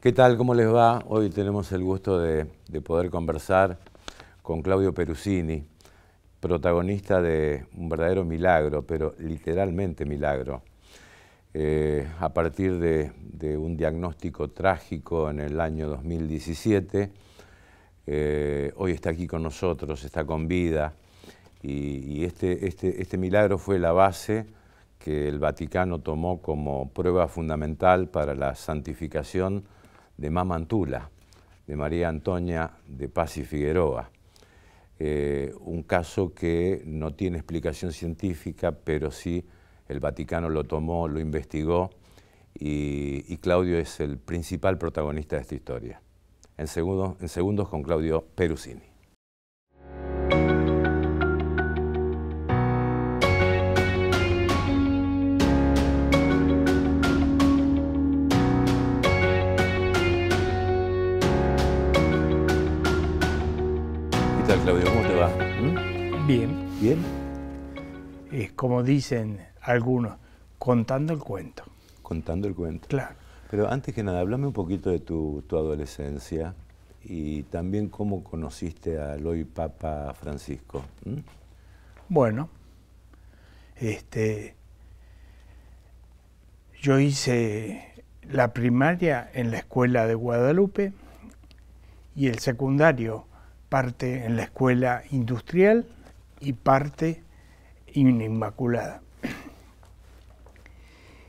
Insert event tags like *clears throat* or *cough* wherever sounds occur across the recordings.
¿Qué tal? ¿Cómo les va? Hoy tenemos el gusto de, poder conversar con Claudio Perusini, protagonista de un verdadero milagro, pero literalmente milagro, eh, a partir de, un diagnóstico trágico en el año 2017. Eh, hoy está aquí con nosotros, está con vida, y, este, este, este milagro fue la base que el Vaticano tomó como prueba fundamental para la santificación de Mamantula, de María Antonia de Paz y Figueroa. Eh, un caso que no tiene explicación científica, pero sí el Vaticano lo tomó, lo investigó y, Claudio es el principal protagonista de esta historia. En, en segundos con Claudio Perusini. como dicen algunos, contando el cuento. Contando el cuento. Claro. Pero antes que nada, háblame un poquito de tu, adolescencia y también cómo conociste a loy Papa Francisco. Bueno, este, yo hice la primaria en la escuela de Guadalupe y el secundario parte en la escuela industrial y parte Inmaculada.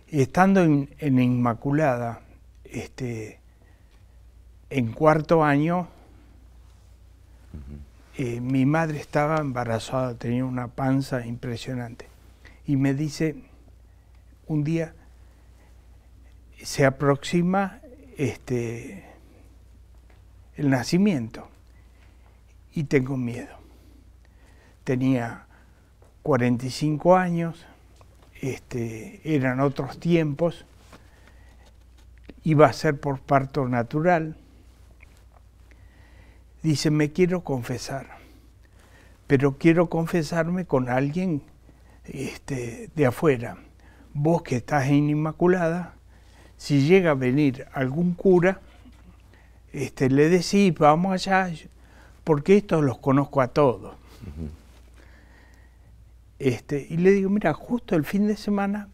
Estando en, Inmaculada, este, en cuarto año, eh, mi madre estaba embarazada, tenía una panza impresionante. Y me dice, un día se aproxima este, el nacimiento y tengo miedo. Tenía 45 años, este, eran otros tiempos, iba a ser por parto natural. Dice, me quiero confesar, pero quiero confesarme con alguien este, de afuera. Vos que estás en Inmaculada, si llega a venir algún cura, este, le decís, vamos allá, porque estos los conozco a todos. Este, y le digo, mira, justo el fin de semana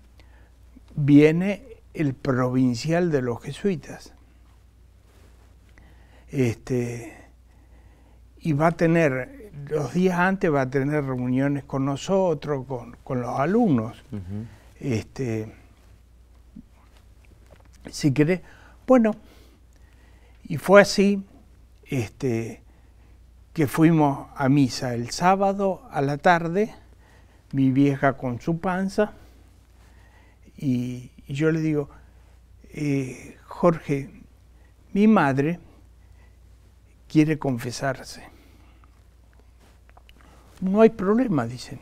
viene el provincial de los jesuitas. Este, y va a tener, los días antes va a tener reuniones con nosotros, con, los alumnos. este, si querés, bueno, y fue así este, que fuimos a misa el sábado a la tarde mi vieja con su panza, y, yo le digo, eh, Jorge, mi madre quiere confesarse. No hay problema, dicen.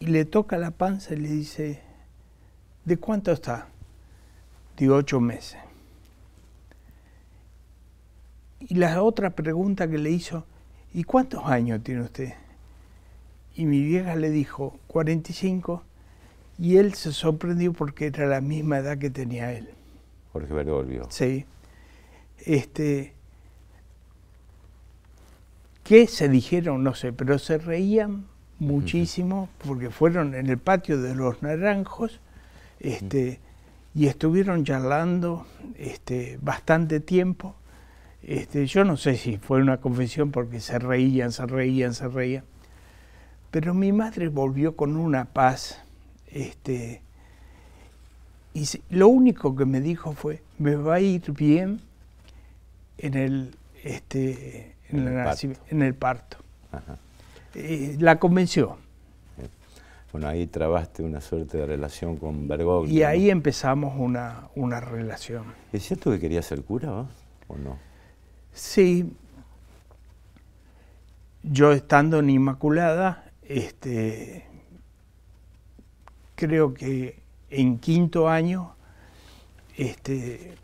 Y le toca la panza y le dice, ¿de cuánto está? De ocho meses. Y la otra pregunta que le hizo, ¿y cuántos años tiene usted? Y mi vieja le dijo, 45, y él se sorprendió porque era la misma edad que tenía él. Jorge volvió. Sí. Este, ¿Qué se dijeron? No sé, pero se reían muchísimo porque fueron en el patio de los naranjos este, y estuvieron charlando este, bastante tiempo. Este, yo no sé si fue una confesión porque se reían, se reían, se reían. Pero mi madre volvió con una paz. Este, y lo único que me dijo fue, me va a ir bien en el, este, en, parto. Eh, la convenció. Bueno, ahí trabaste una suerte de relación con Bergoglio. Y ahí empezamos una, relación. ¿Es cierto que querías ser cura o no? Sí. Yo estando en Inmaculada, este, creo que en quinto año este,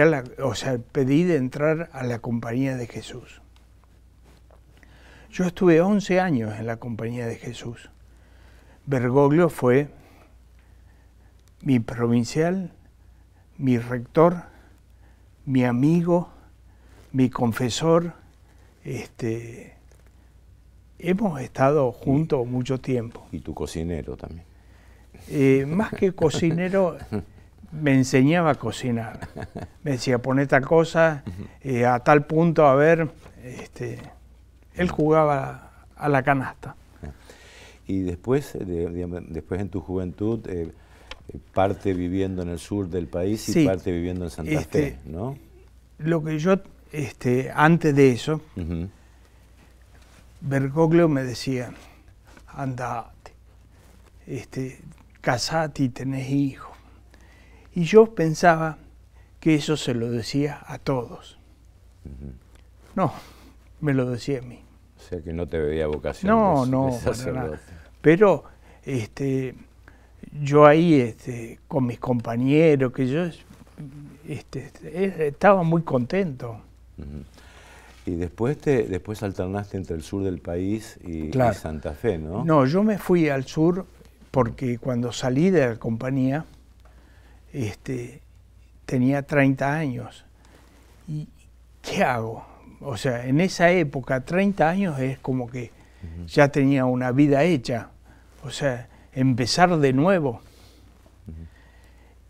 a la, o sea, pedí de entrar a la Compañía de Jesús. Yo estuve 11 años en la Compañía de Jesús. Bergoglio fue mi provincial, mi rector, mi amigo, mi confesor, este, hemos estado juntos mucho tiempo. Y tu cocinero también. Eh, más que cocinero, *laughs* me enseñaba a cocinar. Me decía, pon esta cosa, eh, a tal punto, a ver, este, él jugaba a la canasta. Y después, eh, después en tu juventud, parte viviendo en el sur del país y parte viviendo en Santa Fe, este, ¿no? Lo que yo, este, antes de eso, Bergoglio me decía, andate, este, casate y tenés hijos. Y yo pensaba que eso se lo decía a todos. No, me lo decía a mí. O sea que no te veía vocación. No, no, Pero este, yo ahí este, con mis compañeros, que yo este, estaba muy contento. Y después, te, después alternaste entre el sur del país y, Santa Fe, ¿no? No, yo me fui al sur porque cuando salí de la compañía este, tenía 30 años. ¿Y qué hago? O sea, en esa época, 30 años es como que ya tenía una vida hecha. O sea, empezar de nuevo.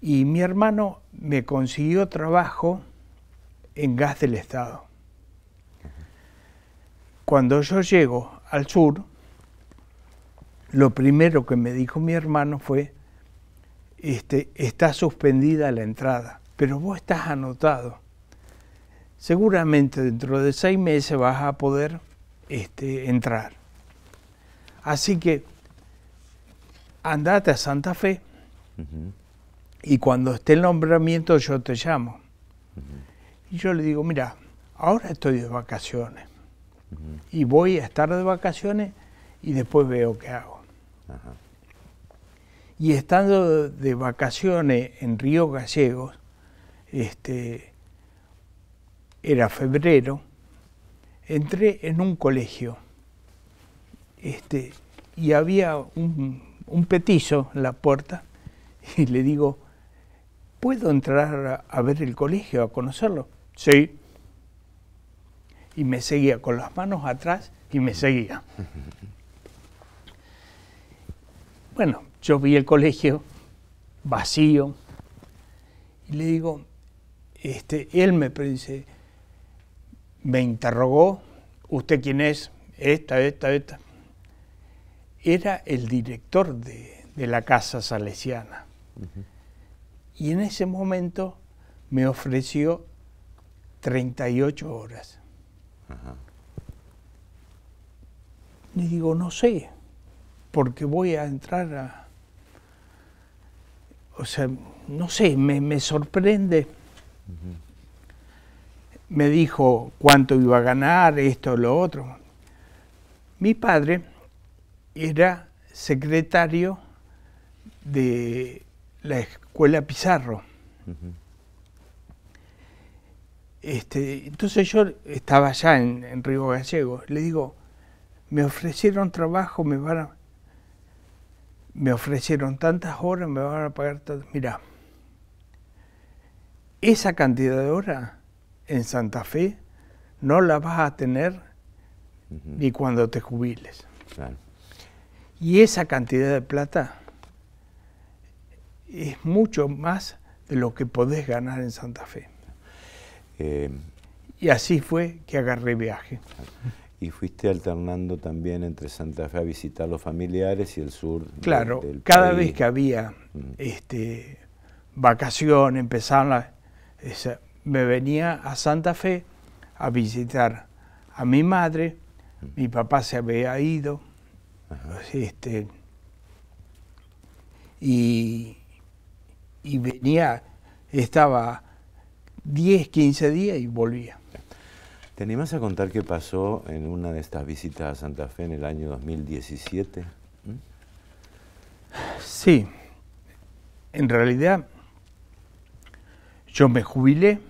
Y mi hermano me consiguió trabajo en Gas del Estado. Cuando yo llego al sur, lo primero que me dijo mi hermano fue, este, está suspendida la entrada, pero vos estás anotado. Seguramente dentro de seis meses vas a poder este, entrar. Así que andate a Santa Fe y cuando esté el nombramiento yo te llamo. Y yo le digo, mira, ahora estoy de vacaciones y voy a estar de vacaciones y después veo qué hago. Y estando de vacaciones en Río Gallegos, este, era febrero, entré en un colegio este, y había un, un en la puerta y le digo, ¿puedo entrar a, a ver el colegio, a conocerlo? Sí y me seguía con las manos atrás y me seguía. *laughs* Bueno, yo vi el colegio vacío y le digo, este, él me dice, me interrogó, ¿usted quién es? Esta, esta, esta. Era el director de, la casa salesiana. Y en ese momento me ofreció 38 horas. Y digo, no sé, porque voy a entrar a... O sea, no sé, me, sorprende. Me dijo cuánto iba a ganar, esto, lo otro. Mi padre era secretario de la escuela Pizarro. Este, entonces yo estaba allá en, Río Gallegos, le digo, me ofrecieron trabajo, me van me ofrecieron tantas horas, me van a pagar tantas. Mirá, esa cantidad de horas en Santa Fe no la vas a tener ni cuando te jubiles. Y esa cantidad de plata es mucho más de lo que podés ganar en Santa Fe. Eh, y así fue que agarré viaje. Y fuiste alternando también entre Santa Fe a visitar los familiares y el sur. Claro, cada vez que había mm. este, vacación, empezaban me venía a Santa Fe a visitar a mi madre, mm. mi papá se había ido, este, y, y venía, estaba 10, 15 días y volvía. ¿Te animás a contar qué pasó en una de estas visitas a Santa Fe en el año 2017? Mm. Sí. En realidad, yo me jubilé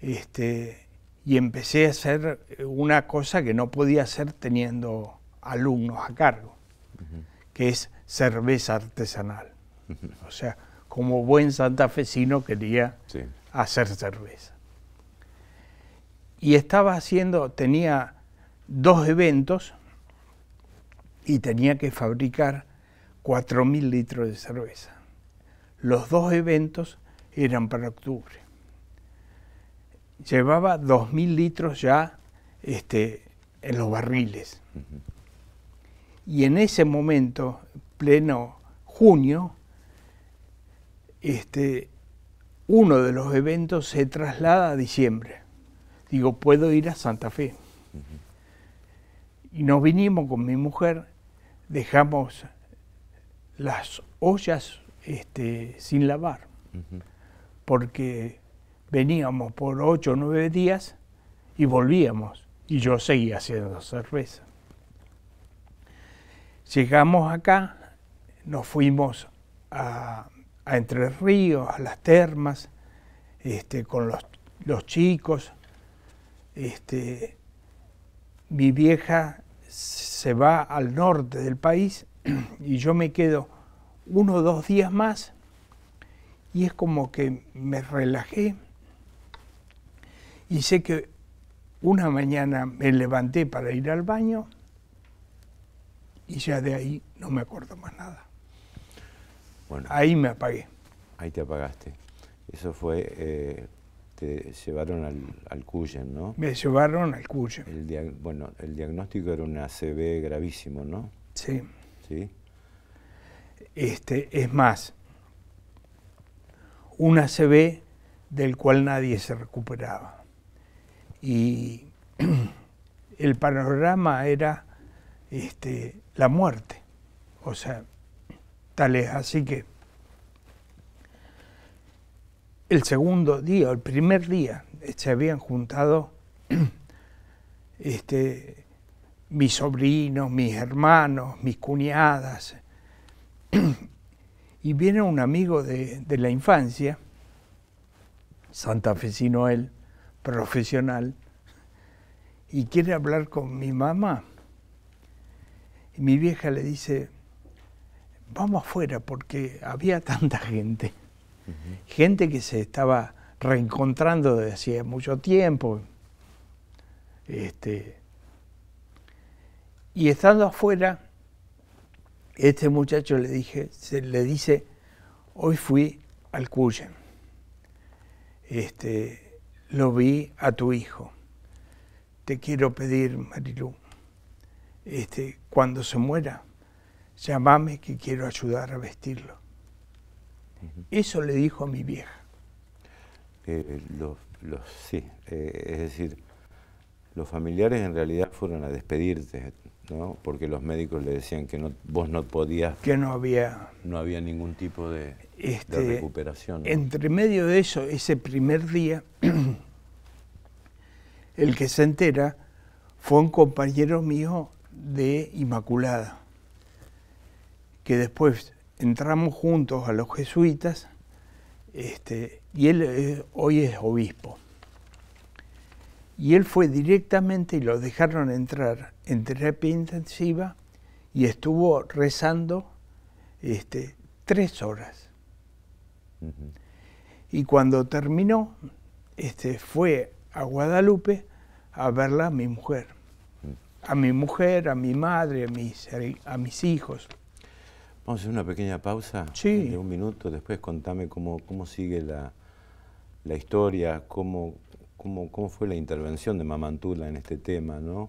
este, y empecé a hacer eh, una cosa que no podía hacer teniendo alumnos a cargo, que es cerveza artesanal. O sea, como buen santafesino quería hacer cerveza. Y estaba haciendo, tenía dos eventos y tenía que fabricar 4.000 litros de cerveza. Los dos eventos eran para octubre. Llevaba 2.000 litros ya este, en los barriles. Y en ese momento, pleno junio, este, uno de los eventos se traslada a diciembre. Digo, puedo ir a Santa Fe. Y nos vinimos con mi mujer, dejamos las ollas este, sin lavar, porque veníamos por ocho o nueve días y volvíamos, y yo seguía haciendo cerveza. Llegamos acá, nos fuimos a a Entre Ríos, a las termas, este, con los, chicos. Este, mi vieja se va al norte del país *clears throat* y yo me quedo uno o dos días más y es como que me relajé y sé que una mañana me levanté para ir al baño y ya de ahí no me acuerdo más nada. Bueno, ahí me apagué. Ahí te apagaste. Eso fue, eh, te llevaron al, al Cuyen, ¿no? Me llevaron al Cuyen. bueno, el diagnóstico era un ACV gravísimo, ¿no? Sí. Sí. Este, es más, un ACV del cual nadie se recuperaba. Y *clears throat* el panorama era este, la muerte. O sea, Así que el segundo día, el primer día, se habían juntado *clears throat* este, mis sobrinos, mis hermanos, mis cuñadas, *clears throat* y viene un amigo de, la infancia, santafesino él, profesional, y quiere hablar con mi mamá. Y mi vieja le dice, vamos afuera, porque había tanta gente, gente que se estaba reencontrando desde hacía mucho tiempo. Este, y estando afuera, este muchacho le, dije, le dice, hoy fui al Cuyen, este, lo vi a tu hijo, te quiero pedir, Marilu, este, cuando se muera, Llámame que quiero ayudar a vestirlo. Eso le dijo a mi vieja. Eh, eh, los, sí, eh, es decir, los familiares en realidad fueron a despedirte, ¿no? Porque los médicos le decían que no, vos no podías... Que no había... No había ningún tipo de, este, recuperación. Entre medio de eso, ese primer día, *clears throat* el que se entera fue un compañero mío de Inmaculada que después entramos juntos a los jesuitas, este, y él eh, hoy es obispo. Y él fue directamente y lo dejaron entrar en terapia intensiva y estuvo rezando este, tres horas. Y cuando terminó, este, fue a Guadalupe a verla a mi mujer, mm. a mi mujer, a mi madre, a mis, a mis hijos. Vamos a hacer una pequeña pausa de un minuto, después contame cómo, cómo sigue la, historia, cómo, cómo, cómo, fue la intervención de Mamantula en este tema, ¿no?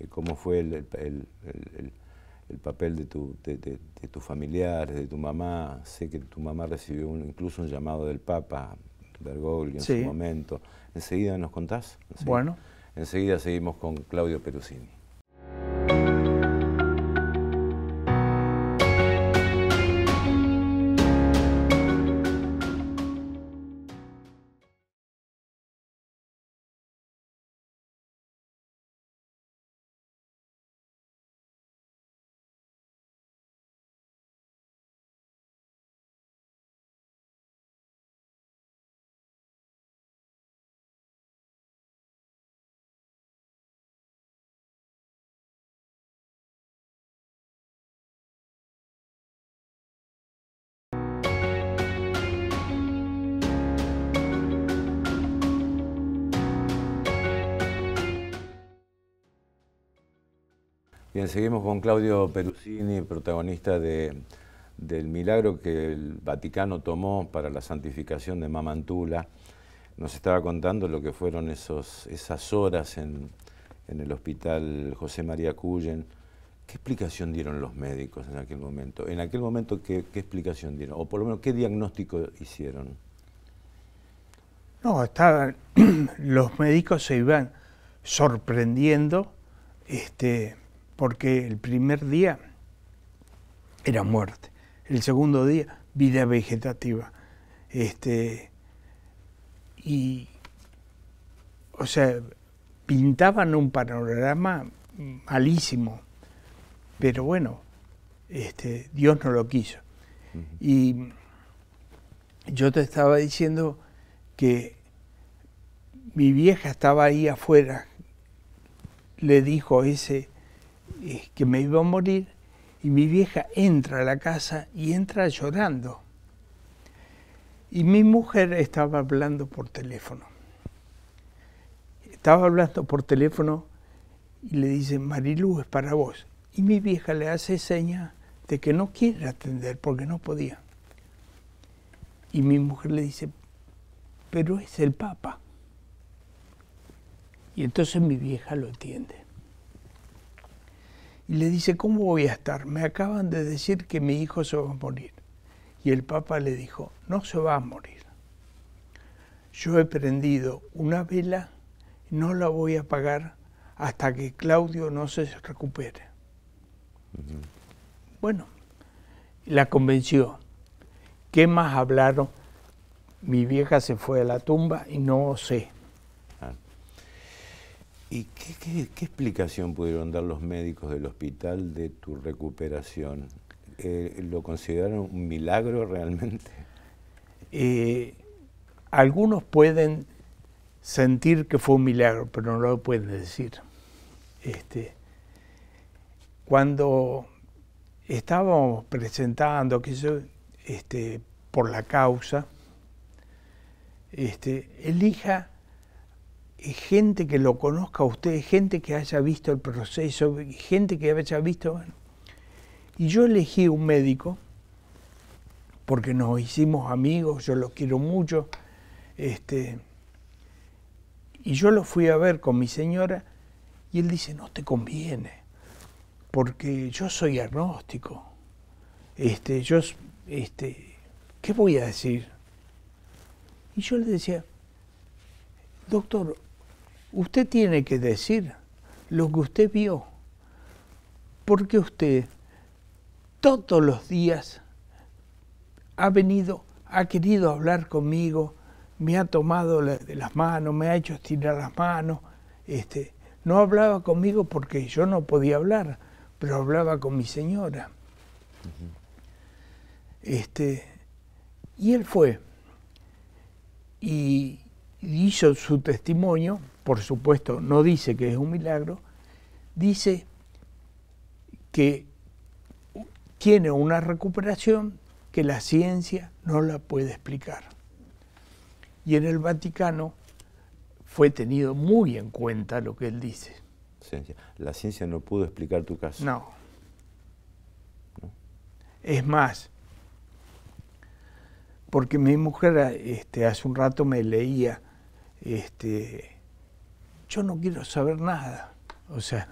Eh, cómo fue el, papel de, tu, de, tus familiares, de tu mamá. Sé que tu mamá recibió incluso un llamado del Papa Bergoglio en su momento. ¿Enseguida nos contás? Bueno. Enseguida seguimos con Claudio Perusini. Bien, seguimos con Claudio Perusini, protagonista del milagro que el Vaticano tomó para la santificación de Mamantula. Nos estaba contando lo que fueron esos, esas horas en, el hospital José María Cuyen. ¿Qué explicación dieron los médicos en aquel momento? En aquel momento, ¿qué, qué explicación dieron? O por lo menos, ¿qué diagnóstico hicieron? No, estaban, *clears throat* los médicos se iban sorprendiendo este, porque el primer día era muerte, el segundo día vida vegetativa. Este, y, o sea, pintaban un panorama malísimo, pero bueno, este, Dios no lo quiso. Y yo te estaba diciendo que mi vieja estaba ahí afuera, le dijo ese que me iba a morir, y mi vieja entra a la casa y entra llorando. Y mi mujer estaba hablando por teléfono. Estaba hablando por teléfono y le dice, Marilu, es para vos. Y mi vieja le hace seña de que no quiere atender porque no podía. Y mi mujer le dice, pero es el Papa. Y entonces mi vieja lo entiende y le dice, ¿cómo voy a estar? Me acaban de decir que mi hijo se va a morir. Y el Papa le dijo, no se va a morir. Yo he prendido una vela, y no la voy a pagar hasta que Claudio no se recupere. Bueno, la convenció. ¿Qué más hablaron? Mi vieja se fue a la tumba y no sé. ¿Y qué, explicación pudieron dar los médicos del hospital de tu recuperación? Eh, ¿Lo consideraron un milagro realmente? Eh, algunos pueden sentir que fue un milagro, pero no lo pueden decir. Este, cuando estábamos presentando que este, por la causa, este, el gente que lo conozca a usted, gente que haya visto el proceso, gente que haya visto... Y yo elegí un médico porque nos hicimos amigos, yo lo quiero mucho. Este, y yo lo fui a ver con mi señora y él dice, no te conviene, porque yo soy agnóstico. Este, yo, este, ¿Qué voy a decir? Y yo le decía, doctor, Usted tiene que decir lo que usted vio, porque usted todos los días ha venido, ha querido hablar conmigo, me ha tomado de las manos, me ha hecho estirar las manos. Este, no hablaba conmigo porque yo no podía hablar, pero hablaba con mi señora. este, y él fue y hizo su testimonio por supuesto, no dice que es un milagro, dice que tiene una recuperación que la ciencia no la puede explicar. Y en el Vaticano fue tenido muy en cuenta lo que él dice. La ciencia no pudo explicar tu caso. No. Es más, porque mi mujer este, hace un rato me leía este, yo no quiero saber nada. O sea,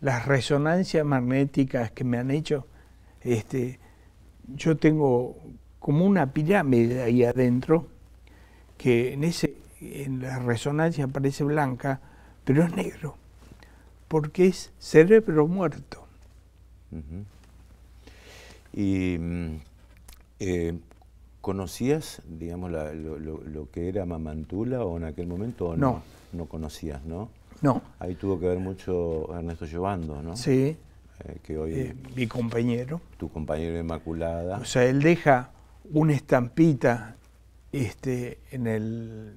las resonancias magnéticas que me han hecho, este, yo tengo como una pirámide ahí adentro, que en, ese, en la resonancia parece blanca, pero es negro, porque es cerebro muerto. Y mm, eh, ¿Conocías, digamos, lo, que era Mamantula o en aquel momento o no? No, conocías, ¿no? No. Ahí tuvo que ver mucho Ernesto Llevando, ¿no? Sí. Eh, que hoy eh, mi compañero. Tu compañero Inmaculada. O sea, él deja una estampita este, en el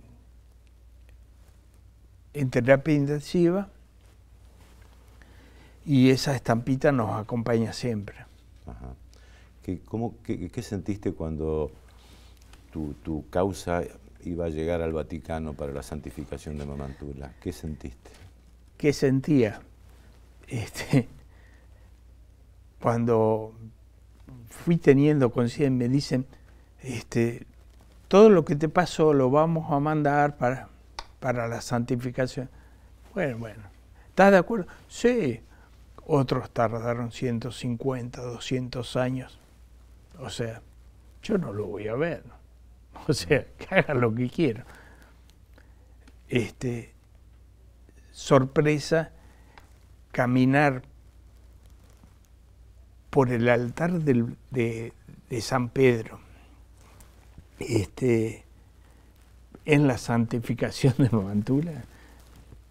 en terapia intensiva y esa estampita nos acompaña siempre. Ajá. ¿Qué sentiste cuando tu, causa iba a llegar al Vaticano para la santificación de Mamantula. ¿Qué sentiste? ¿Qué sentía? Este, cuando fui teniendo conciencia, me dicen, este, todo lo que te pasó lo vamos a mandar para, para la santificación. Bueno, bueno, ¿estás de acuerdo? Sí. Otros tardaron 150, 200 años. O sea, yo no lo voy a ver. *laughs* O sea, que haga lo que quiera. Este, sorpresa, caminar por el altar de, San Pedro, este, en la santificación de Mamantula,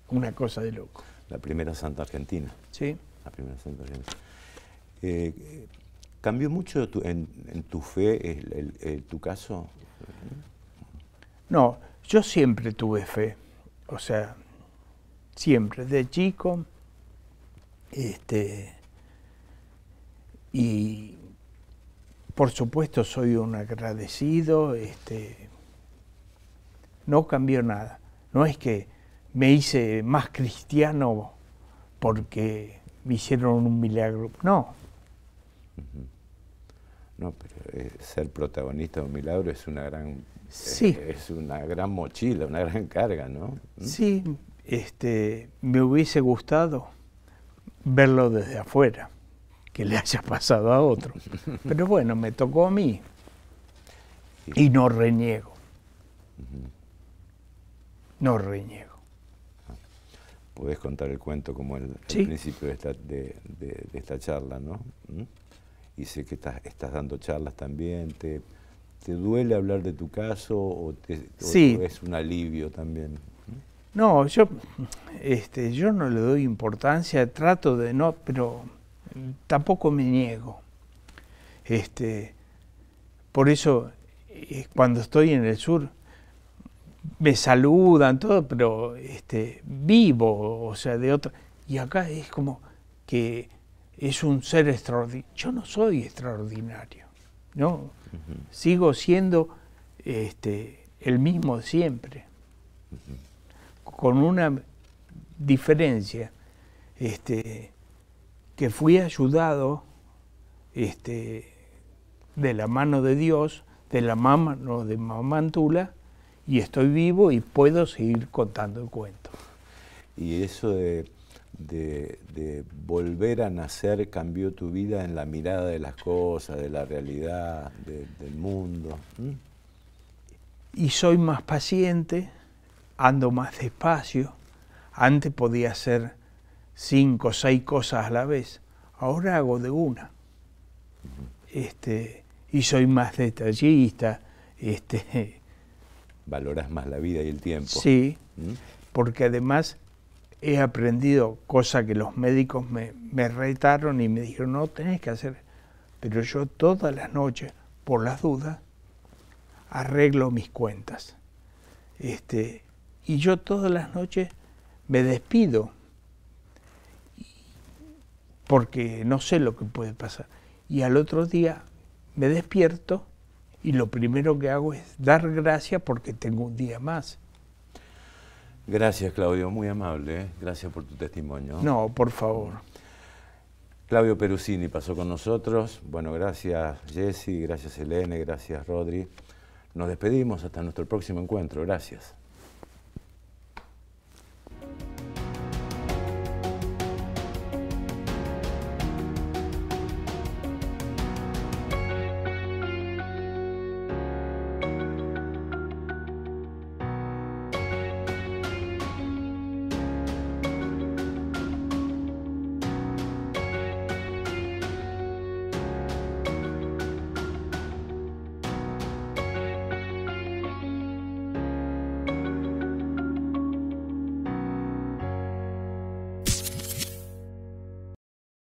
una cosa de loco. La primera santa argentina. Sí. La primera santa argentina. Eh, eh, ¿Cambió mucho en, tu fe tu caso? No, yo siempre tuve fe, o sea, siempre, de chico, este, y por supuesto soy un agradecido, este, no cambió nada, no es que me hice más cristiano porque me hicieron un milagro, no. No, pero eh, ser protagonista de un milagro es una gran eh, es una gran mochila, una gran carga, ¿no? ¿Mm? Sí, este, me hubiese gustado verlo desde afuera, que le haya pasado a otro. *laughs* Pero bueno, me tocó a mí y no reniego. No reniego. Ah. Puedes contar el cuento como el, principio de esta, de, esta charla, ¿no? ¿Mm? y sé que estás, estás dando charlas también, te, ¿te duele hablar de tu caso o, es un alivio también? No, yo, este, yo no le doy importancia, trato de no, pero tampoco me niego. Este, por eso, eh, cuando estoy en el sur, me saludan, todo, pero este, vivo, o sea, de otro. Y acá es como que es un ser extraordinario. Yo no soy extraordinario, ¿no? Sigo siendo este, el mismo siempre, con una diferencia, este, que fui ayudado este, de la mano de Dios, de la mano de Mamantula, y estoy vivo y puedo seguir contando el cuento. Y eso de de, volver a nacer cambió tu vida en la mirada de las cosas, de la realidad, del mundo? Y soy más paciente, ando más despacio. Antes podía hacer cinco o seis cosas a la vez, ahora hago de una. Este, y soy más detallista. Este, Valoras más la vida y el tiempo. Sí, porque además he aprendido, cosas que los médicos me, me retaron y me dijeron, no tenés que hacer. Pero yo todas las noches, por las dudas, arreglo mis cuentas. Este, y yo todas las noches me despido, porque no sé lo que puede pasar. Y al otro día me despierto y lo primero que hago es dar gracias porque tengo un día más. Gracias, Claudio, muy amable. ¿eh? Gracias por tu testimonio. No, por favor. Claudio Perusini pasó con nosotros. Bueno, gracias Jesse, gracias Elene, gracias Rodri. Nos despedimos hasta nuestro próximo encuentro. Gracias.